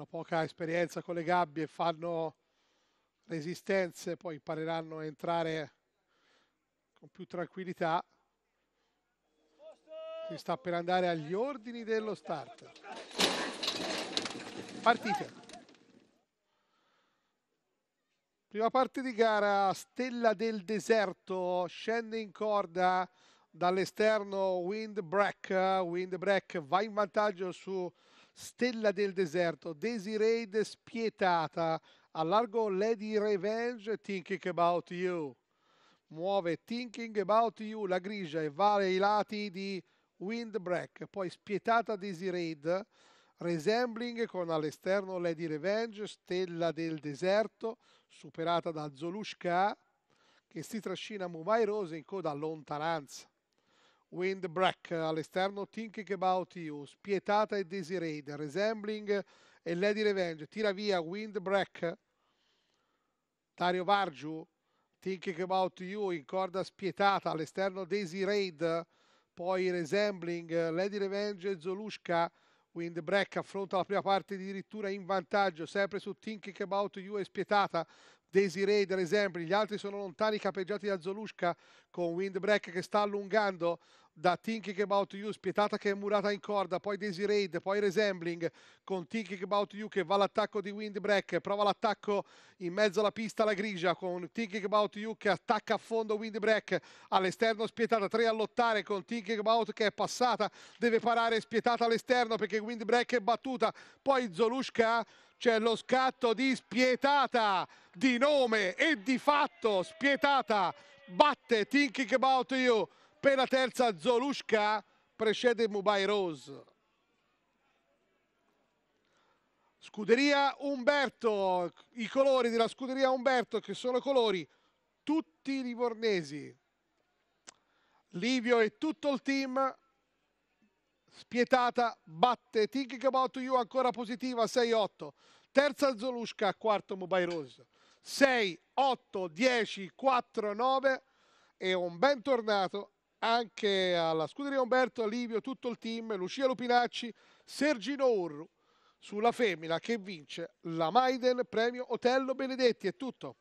hanno poca esperienza con le gabbie, fanno resistenze, poi impareranno a entrare con più tranquillità. Si sta per andare agli ordini dello start. Partite. Prima parte di gara, Stella del Deserto scende in corda dall'esterno Windbreak. Windbreak va in vantaggio su Stella del Deserto, Desiree Despietata, allargo Lady Revenge, Thinking About You. Muove Thinking About You, la grigia e va ai lati di Windbreak, poi Spietata Desiree, Resembling con all'esterno Lady Revenge, Stella del Deserto, superata da Zolushka, che si trascina Mumbai Rose in coda a lontananza. Windbreak all'esterno, Thinking About You, Spietata e Desirade, Resembling e Lady Revenge, tira via Windbreak, Dario Vargiu, Thinking About You in corda spietata all'esterno Daisy Raid, poi Resembling, Lady Revenge e Zolushka, Windbreak affronta la prima parte addirittura in vantaggio, sempre su Thinking About You e spietata, Daisy Raid, Resembling, gli altri sono lontani capeggiati da Zolushka con Windbreak che sta allungando da Thinking About You, spietata che è murata in corda, poi Daisy Raid, poi Resembling, con Thinking About You che va all'attacco di Windbreak, prova l'attacco in mezzo alla pista alla grigia, con Thinking About You che attacca a fondo Windbreak, all'esterno spietata, 3 a lottare con Thinking About che è passata, deve parare spietata all'esterno perché Windbreak è battuta, poi Zolushka c'è lo scatto di spietata di nome e di fatto spietata batte Thinking About You appena terza Zolusca precede Mubai Rose. Scuderia Umberto, i colori della scuderia Umberto che sono colori tutti livornesi. Livio e tutto il team. Spietata batte Thinking About You ancora positiva 6-8. Terza Zolusca, quarto Mubai Rose. 6, 8, 10, 4, 9 e un bentornato anche alla scuderia Umberto, a Livio, tutto il team, Lucia Lupinacci, Sergino Orru sulla femmina che vince la Maiden Premio Otello Benedetti. È tutto.